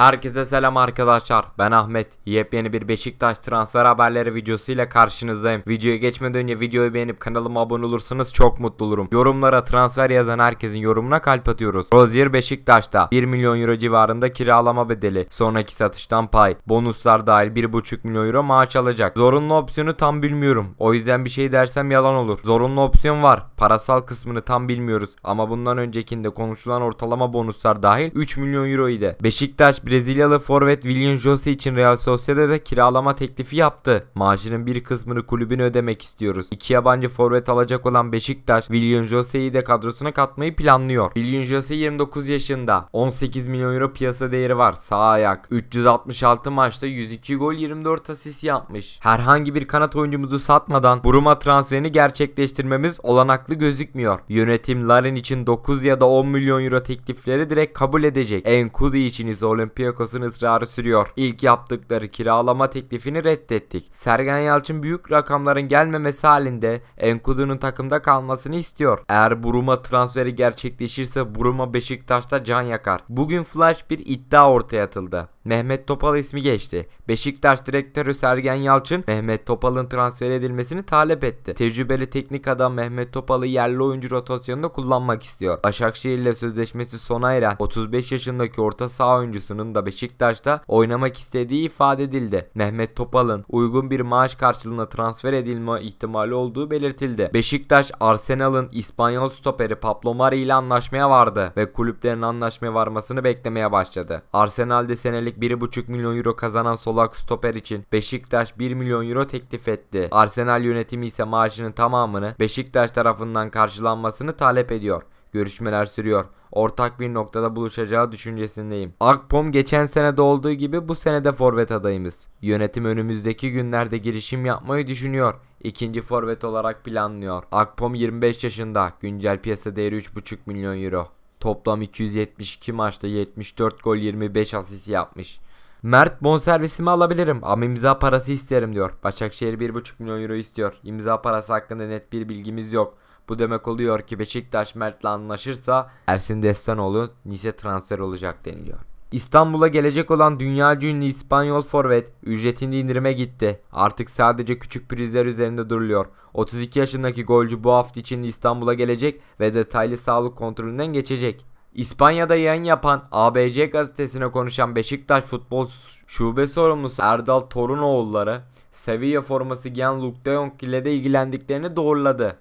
Herkese selam arkadaşlar ben Ahmet yepyeni bir Beşiktaş transfer haberleri videosu ile karşınızdayım videoya geçmeden önce videoyu beğenip kanalıma abone olursanız çok mutlu olurum yorumlara transfer yazan herkesin yorumuna kalp atıyoruz Rozier Beşiktaş'ta 1 milyon euro civarında kiralama bedeli sonraki satıştan pay bonuslar dahil 1.5 milyon euro maaş alacak zorunlu opsiyonu tam bilmiyorum o yüzden bir şey dersem yalan olur zorunlu opsiyon var parasal kısmını tam bilmiyoruz ama bundan öncekinde konuşulan ortalama bonuslar dahil 3 milyon euro idi Beşiktaş Brezilyalı forvet William Jose için Real Sociedad'a kiralama teklifi yaptı. Maaşının bir kısmını kulübüne ödemek istiyoruz. İki yabancı forvet alacak olan Beşiktaş William Jose'yi de kadrosuna katmayı planlıyor. William Jose 29 yaşında. 18 milyon euro piyasa değeri var. Sağ ayak. 366 maçta 102 gol 24 asist yapmış. Herhangi bir kanat oyuncumuzu satmadan Buruma transferini gerçekleştirmemiz olanaklı gözükmüyor. Yönetim Larin için 9 ya da 10 milyon euro teklifleri direkt kabul edecek. Enkudi için ise Olimpiyat Olympiakos'un ısrarı sürüyor. İlk yaptıkları kiralama teklifini reddettik. Sergen Yalçın büyük rakamların gelmemesi halinde Enkudu'nun takımda kalmasını istiyor. Eğer Buruma transferi gerçekleşirse Buruma Beşiktaş'ta can yakar. Bugün flash bir iddia ortaya atıldı. Mehmet Topal ismi geçti. Beşiktaş direktörü Sergen Yalçın Mehmet Topal'ın transfer edilmesini talep etti. Tecrübeli teknik adam Mehmet Topal'ı yerli oyuncu rotasyonunda kullanmak istiyor. Başakşehir ile sözleşmesi sona eren 35 yaşındaki orta saha oyuncusunu Topal'ın da Beşiktaş'ta oynamak istediği ifade edildi. Mehmet Topal'ın uygun bir maaş karşılığında transfer edilme ihtimali olduğu belirtildi. Beşiktaş Arsenal'ın İspanyol stoperi Pablo Mari ile anlaşmaya vardı ve kulüplerin anlaşmaya varmasını beklemeye başladı. Arsenal'de senelik 1,5 milyon euro kazanan Solak stoper için Beşiktaş 1 milyon euro teklif etti. Arsenal yönetimi ise maaşının tamamını Beşiktaş tarafından karşılanmasını talep ediyor. Görüşmeler sürüyor. Ortak bir noktada buluşacağı düşüncesindeyim. Akpom geçen sene de olduğu gibi bu sene de forvet adayımız. Yönetim önümüzdeki günlerde girişim yapmayı düşünüyor. İkinci forvet olarak planlıyor. Akpom 25 yaşında. Güncel piyasa değeri 3,5 milyon euro. Toplam 272 maçta 74 gol 25 asist yapmış. Mert bonservisimi alabilirim ama imza parası isterim diyor. Başakşehir 1,5 milyon euro istiyor. İmza parası hakkında net bir bilgimiz yok. Bu demek oluyor ki Beşiktaş Mert'le anlaşırsa Ersin Destanoğlu Nice transfer olacak deniliyor. İstanbul'a gelecek olan dünya ünlü İspanyol forvet ücretini indirime gitti. Artık sadece küçük prizler üzerinde duruluyor. 32 yaşındaki golcü bu hafta için İstanbul'a gelecek ve detaylı sağlık kontrolünden geçecek. İspanya'da yayın yapan ABC gazetesine konuşan Beşiktaş futbol şube sorumlusu Erdal Torunoğulları Sevilla forması giyen Luke de Jong ile de ilgilendiklerini doğruladı.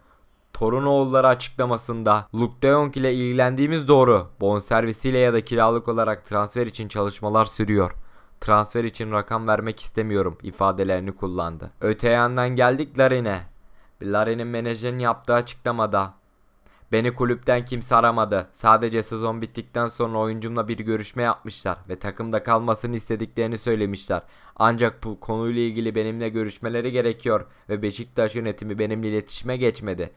Torunoğulları açıklamasında Luke de Jong ile ilgilendiğimiz doğru. Bon servisiyle ya da kiralık olarak transfer için çalışmalar sürüyor transfer için rakam vermek istemiyorum ifadelerini kullandı. Öte yandan geldik Larin'e. Larin'in menajerin yaptığı açıklamada Beni kulüpten kimse aramadı. Sadece sezon bittikten sonra oyuncumla bir görüşme yapmışlar ve takımda kalmasını istediklerini söylemişler. Ancak bu konuyla ilgili benimle görüşmeleri gerekiyor ve Beşiktaş yönetimi benimle iletişime geçmedi.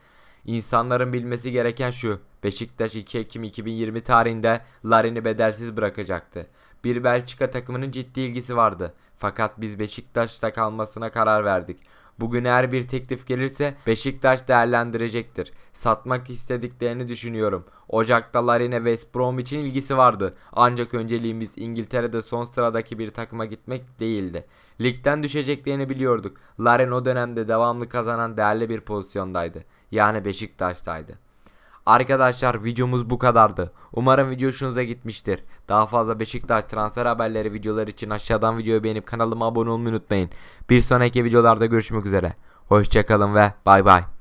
İnsanların bilmesi gereken şu. Beşiktaş 2 Ekim 2020 tarihinde Larin'i bedelsiz bırakacaktı. Bir Belçika takımının ciddi ilgisi vardı. Fakat biz Beşiktaş'ta kalmasına karar verdik. Bugün her bir teklif gelirse Beşiktaş değerlendirecektir. Satmak istediklerini düşünüyorum. Ocak'ta Larine West Brom için ilgisi vardı. Ancak önceliğimiz İngiltere'de son sıradaki bir takıma gitmek değildi. Ligden düşeceklerini biliyorduk. Larin o dönemde devamlı kazanan değerli bir pozisyondaydı. Yani Beşiktaş'taydı. Arkadaşlar videomuz bu kadardı. Umarım video hoşunuza gitmiştir. Daha fazla Beşiktaş transfer haberleri videolar için aşağıdan videoyu beğenip kanalıma abone olmayı unutmayın. Bir sonraki videolarda görüşmek üzere. Hoşçakalın ve bay bay.